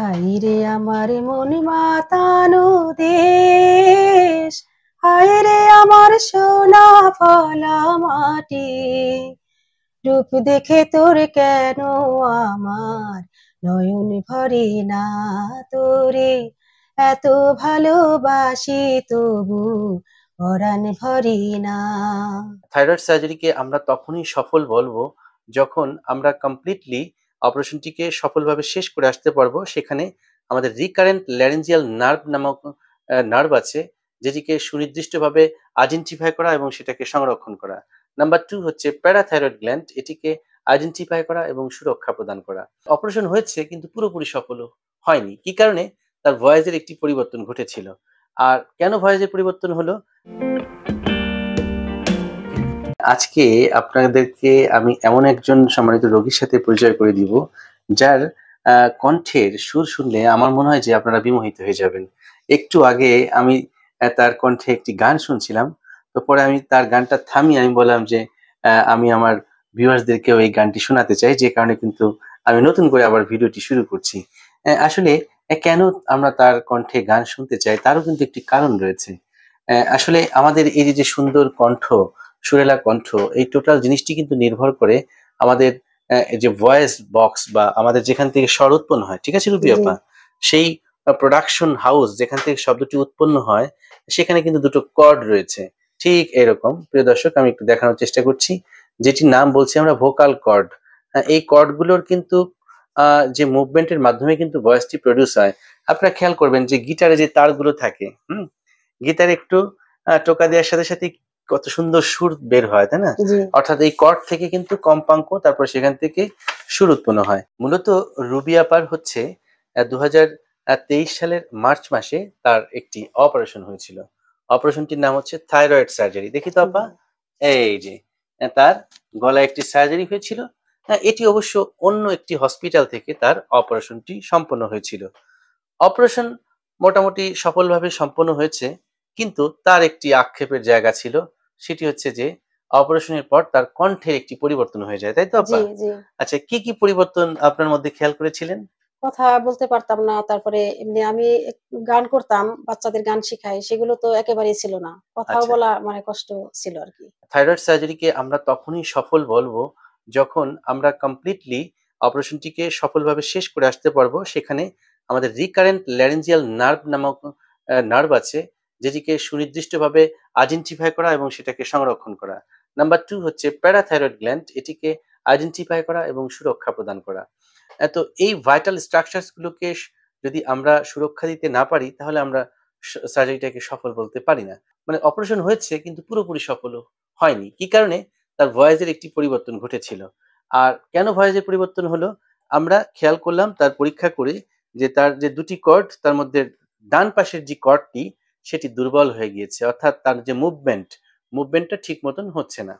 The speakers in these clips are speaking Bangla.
হাই রে আমার মনি মাতানু দেশ হাই রে আমার সোনা ফলা মাটি রূপ দেখে তোর কেন আমার নয়ন ভরি না তোরে এত ভালোবাসি তবু পরাণ ভরি না থাইরয়েড সার্জারিকে আমরা তখনই সফল বলবো যখন আমরা কমপ্লিটলি অপারেশনটিকে সফলভাবে শেষ করে আসতে পারবো সেখানে আমাদের রিকারেন্ট ল্যারেঞ্জিয়াল নার্ভ নামক নার্ভ আছে যেটিকে সুনির্দিষ্টভাবে আইডেন্টিফাই করা এবং সেটাকে সংরক্ষণ করা নাম্বার টু হচ্ছে প্যারাথাইরয়েড গ্ল্যান্ড এটিকে আইডেন্টিফাই করা এবং সুরক্ষা প্রদান করা অপারেশন হয়েছে কিন্তু পুরোপুরি সফল হয়নি কি কারণে তার ভয়েজের একটি পরিবর্তন ঘটেছিল আর কেন ভয়েজের পরিবর্তন হলো আজকে আপনাদেরকে আমি এমন একজন সম্মানিত রোগীর সাথে পরিচয় করে দিব যার কণ্ঠের সুর শুনলে আমার মনে হয় যে আপনারা বিমোহিত হয়ে যাবেন একটু আগে আমি তার কণ্ঠে একটি গান শুনছিলাম তো পরে আমি তার গানটা থামিয়ে আমি বললাম যে আমি আমার ভিউয়ার্সদেরকেও এই গানটি শোনাতে চাই যে কারণে কিন্তু আমি নতুন করে আবার ভিডিওটি শুরু করছি আসলে কেন আমরা তার কণ্ঠে গান শুনতে চাই তারও কিন্তু একটি কারণ রয়েছে আসলে আমাদের এই যে সুন্দর কণ্ঠ সুরেলা কণ্ঠ এই টোটাল জিনিসটি কিন্তু নির্ভর করে আমাদের যে ভয়েস বক্স বা আমাদের যেখান থেকে স্বর উৎপন্ন হয় ঠিক আছে রুবি আপা সেই প্রোডাকশন হাউস যেখান থেকে শব্দটি উৎপন্ন হয় সেখানে কিন্তু দুটো কর্ড রয়েছে ঠিক এরকম প্রিয় দর্শক আমি একটু দেখানোর চেষ্টা করছি যেটির নাম বলছি আমরা ভোকাল কর্ড এই কর্ডগুলোর কিন্তু যে মুভমেন্টের মাধ্যমে কিন্তু ভয়েসটি প্রডিউস হয় আপনারা খেয়াল করবেন যে গিটারে যে তারগুলো থাকে হুম গিটারে একটু টোকা দেওয়ার সাথে সাথে কত সুন্দর সুর বের হয় তাই না অর্থাৎ এই কর্ড থেকে কিন্তু কম্পাঙ্ক তারপর সেখান থেকে সুর উৎপন্ন হয় মূলত রুবি আপার হচ্ছে দু সালের মার্চ মাসে তার একটি অপারেশন হয়েছিল অপারেশনটির নাম হচ্ছে থাইরয়েড সার্জারি দেখি তো আপা এই যে তার গলায় একটি সার্জারি হয়েছিল এটি অবশ্য অন্য একটি হসপিটাল থেকে তার অপারেশনটি সম্পন্ন হয়েছিল অপারেশন মোটামুটি সফলভাবে সম্পন্ন হয়েছে কিন্তু তার একটি আক্ষেপের জায়গা ছিল সেটি হচ্ছে যে অপারেশনের পর তার কণ্ঠের একটি পরিবর্তন হয়ে যায় তাই তো আপনি আচ্ছা কি কি পরিবর্তন আপনার মধ্যে খেয়াল করেছিলেন কথা বলতে পারতাম না তারপরে এমনি আমি গান করতাম বাচ্চাদের গান শিখাই সেগুলো তো একেবারেই ছিল না কথাও আচ্ছা। বলা মানে কষ্ট ছিল আর কি থাইরয়েড সার্জারিকে আমরা তখনই সফল বলবো যখন আমরা কমপ্লিটলি অপারেশনটিকে সফলভাবে শেষ করে আসতে পারবো সেখানে আমাদের রিকারেন্ট ল্যারেঞ্জিয়াল নার্ভ নামক নার্ভ আছে যেটিকে সুনির্দিষ্টভাবে আইডেন্টিফাই করা এবং সেটাকে সংরক্ষণ করা নাম্বার টু হচ্ছে প্যারাথাইরয়েড গ্ল্যান্ড এটিকে আইডেন্টিফাই করা এবং সুরক্ষা প্রদান করা তো এই ভাইটাল স্ট্রাকচারসগুলোকে যদি আমরা সুরক্ষা দিতে না পারি তাহলে আমরা সার্জারিটাকে সফল বলতে পারি না মানে অপারেশন হয়েছে কিন্তু পুরোপুরি সফল হয়নি কি কারণে তার ভয়েজের একটি পরিবর্তন ঘটেছিল আর কেন ভয়েজের পরিবর্তন হলো আমরা খেয়াল করলাম তার পরীক্ষা করে যে তার যে দুটি কর্ড তার মধ্যে ডান পাশের যে কর্ডটি সেটি দুর্বল হয়ে গিয়েছে অর্থাৎ তার যে মুভমেন্ট মুভমেন্টটা ঠিক মতন হচ্ছে না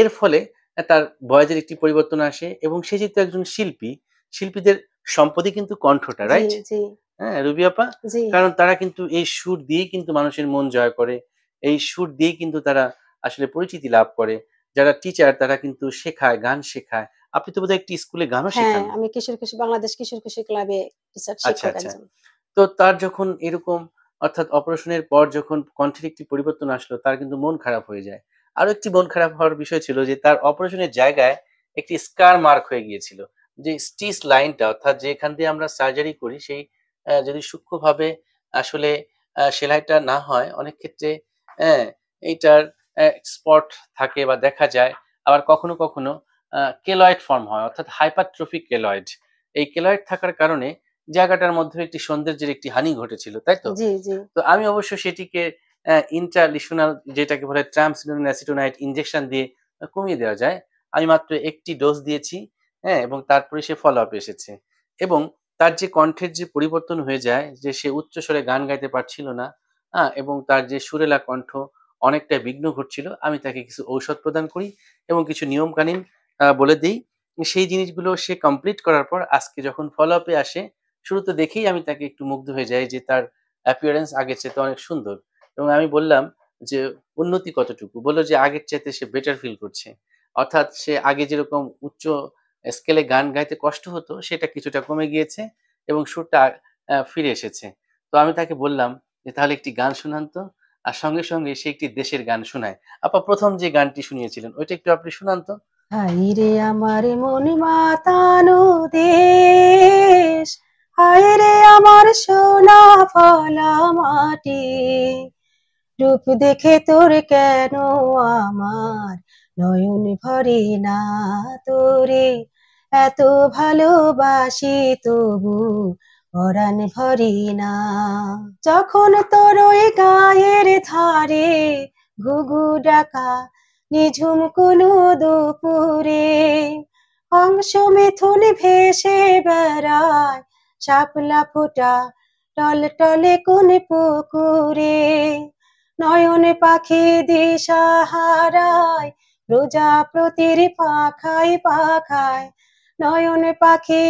এর ফলে তার বয়সের একটি পরিবর্তন আসে এবং সে যেহেতু একজন শিল্পী শিল্পীদের সম্পদে কিন্তু কণ্ঠটা রাইট হ্যাঁ রুবি আপা কারণ তারা কিন্তু এই সুর দিয়ে কিন্তু মানুষের মন জয় করে এই সুর দিয়ে কিন্তু তারা আসলে পরিচিতি লাভ করে যারা টিচার তারা কিন্তু শেখায় গান শেখায় আপনি তো বোধহয় একটি স্কুলে গানও হ্যাঁ, শেখান আমি কিশোর কিশোর বাংলাদেশ কিশোর কিশোর ক্লাবে টিচার আচ্ছা, আচ্ছা। তো তার যখন এরকম অর্থাৎ অপারেশনের পর যখন কণ্ঠের একটি পরিবর্তন আসলো তার কিন্তু মন খারাপ হয়ে যায় আরও একটি মন খারাপ হওয়ার বিষয় ছিল যে তার অপারেশনের জায়গায় একটি স্কার মার্ক হয়ে গিয়েছিল যে স্টিচ লাইনটা অর্থাৎ যেখান দিয়ে আমরা সার্জারি করি সেই যদি সূক্ষ্মভাবে আসলে সেলাইটা না হয় অনেক ক্ষেত্রে হ্যাঁ এইটার স্পট থাকে বা দেখা যায় আবার কখনো কখনো কেলয়েড ফর্ম হয় অর্থাৎ হাইপারট্রফিক কেলয়েড এই কেলয়েড থাকার কারণে জায়গাটার মধ্যে একটি সৌন্দর্যের একটি হানি ঘটেছিল তাই তো তো আমি অবশ্য সেটিকে ইন্ট্রালিশনাল যেটাকে বলে ট্রামসিনোন ইনজেকশন দিয়ে কমিয়ে দেওয়া যায় আমি মাত্র একটি ডোজ দিয়েছি হ্যাঁ এবং তারপরে সে ফলো আপ এসেছে এবং তার যে কণ্ঠের যে পরিবর্তন হয়ে যায় যে সে উচ্চ স্বরে গান গাইতে পারছিল না হ্যাঁ এবং তার যে সুরেলা কণ্ঠ অনেকটা বিঘ্ন ঘটছিল আমি তাকে কিছু ঔষধ প্রদান করি এবং কিছু নিয়মকানুন বলে দিই সেই জিনিসগুলো সে কমপ্লিট করার পর আজকে যখন ফলো আপে আসে শুরুতে দেখেই আমি তাকে একটু মুগ্ধ হয়ে যাই যে তার অ্যাপিয়ারেন্স আগের চেয়ে অনেক সুন্দর এবং আমি বললাম যে উন্নতি কতটুকু বললো যে আগের চাইতে সে বেটার ফিল করছে অর্থাৎ সে আগে যেরকম উচ্চ স্কেলে গান গাইতে কষ্ট হতো সেটা কিছুটা কমে গিয়েছে এবং সুরটা ফিরে এসেছে তো আমি তাকে বললাম যে তাহলে একটি গান শোনান তো আর সঙ্গে সঙ্গে সে একটি দেশের গান শোনায় আপা প্রথম যে গানটি শুনিয়েছিলেন ওইটা একটু আপনি শোনান তো আমার মন মাতানো দেশ হায়রে আমার সোনা ফলা মাটি রূপ দেখে তোর কেন আমার নয়ন ভরি না তোরে এত ভালোবাসি তবু পরাণ ভরি না যখন তোর ওই গায়ের ধারে ঘুঘু ডাকা নিঝুম কোনো দুপুরে অংশ মিথুন ভেসে বেড়ায় চাপলা ফোটা টল টলে কোন পুকুরে নয়নে পাখি রোজা প্রতির পাখাই পাখায় নয়নে পাখি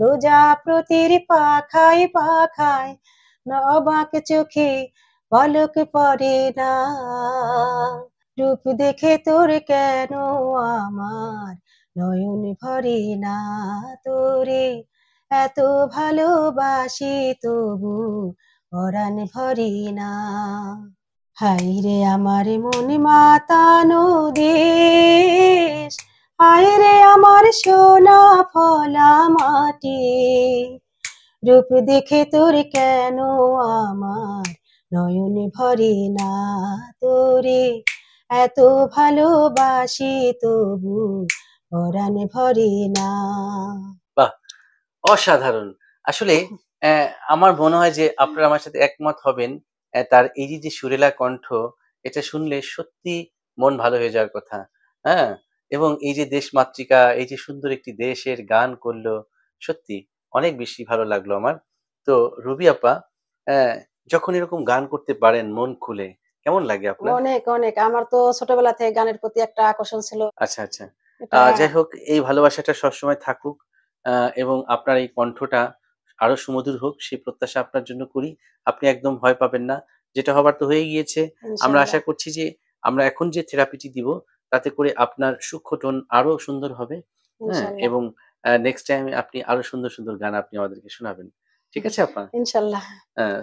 রোজা প্রতির পাখাই পাখায় নবাক চোখে পলক পরে না রূপ দেখে তোর কেন আমার নয়ন ভরে না তোরে এত ভালোবাসি তবু পরাণ ভরে না হাই রে আমার মন মাতা নদেশ হাই রে আমার সোনা ফলা মাটি রূপ দেখে তোর কেন আমার নয়ন ভরে না তোরে এত ভালোবাসি তবু না বাহ অসাধারণ আসলে আমার মনে হয় যে আপনারা আমার সাথে একমত হবেন তার এই যে সুরেলা কণ্ঠ এটা শুনলে সত্যি মন ভালো হয়ে যাওয়ার কথা হ্যাঁ এবং এই যে দেশ মাতৃকা এই যে সুন্দর একটি দেশের গান করলো সত্যি অনেক বেশি ভালো লাগলো আমার তো রুবি আপা যখন এরকম গান করতে পারেন মন খুলে কেমন লাগে আপনার অনেক অনেক আমার তো ছোটবেলা থেকে গানের প্রতি একটা আকর্ষণ ছিল আচ্ছা আচ্ছা যাই হোক এই ভালোবাসাটা সবসময় থাকুক এবং আপনার এই কণ্ঠটা আরো সুমধুর হোক সেই প্রত্যাশা আপনার জন্য করি আপনি একদম ভয় পাবেন না যেটা হবার তো হয়ে গিয়েছে আমরা আশা করছি যে আমরা এখন যে থেরাপিটি দিব তাতে করে আপনার সূক্ষ্ম টোন আরো সুন্দর হবে হ্যাঁ এবং নেক্সট টাইম আপনি আরো সুন্দর সুন্দর গান আপনি আমাদেরকে শোনাবেন ঠিক আছে আপনার ইনশাল্লাহ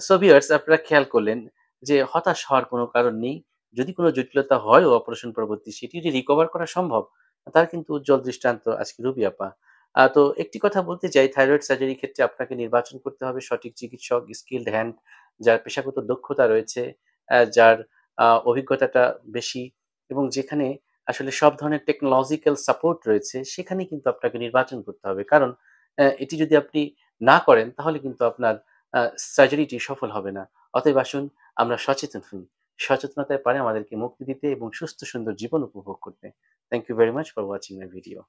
সো আপনারা খেয়াল করলেন যে হতাশ হওয়ার কোনো কারণ নেই যদি কোনো জটিলতা হয় অপারেশন পরবর্তী সেটি যদি রিকভার করা সম্ভব তার কিন্তু উজ্জ্বল দৃষ্টান্ত আজকে রুবি আপা তো একটি কথা বলতে চাই থাইরয়েড সার্জারির ক্ষেত্রে আপনাকে নির্বাচন করতে হবে সঠিক চিকিৎসক স্কিল্ড হ্যান্ড যার পেশাগত দক্ষতা রয়েছে যার অভিজ্ঞতাটা বেশি এবং যেখানে আসলে সব ধরনের টেকনোলজিক্যাল সাপোর্ট রয়েছে সেখানে কিন্তু আপনাকে নির্বাচন করতে হবে কারণ এটি যদি আপনি না করেন তাহলে কিন্তু আপনার সার্জারিটি সফল হবে না অতএব আসুন আমরা সচেতন হই সচেতনতায় পারে আমাদেরকে মুক্তি দিতে এবং সুস্থ সুন্দর জীবন উপভোগ করতে thank you very much for watching my video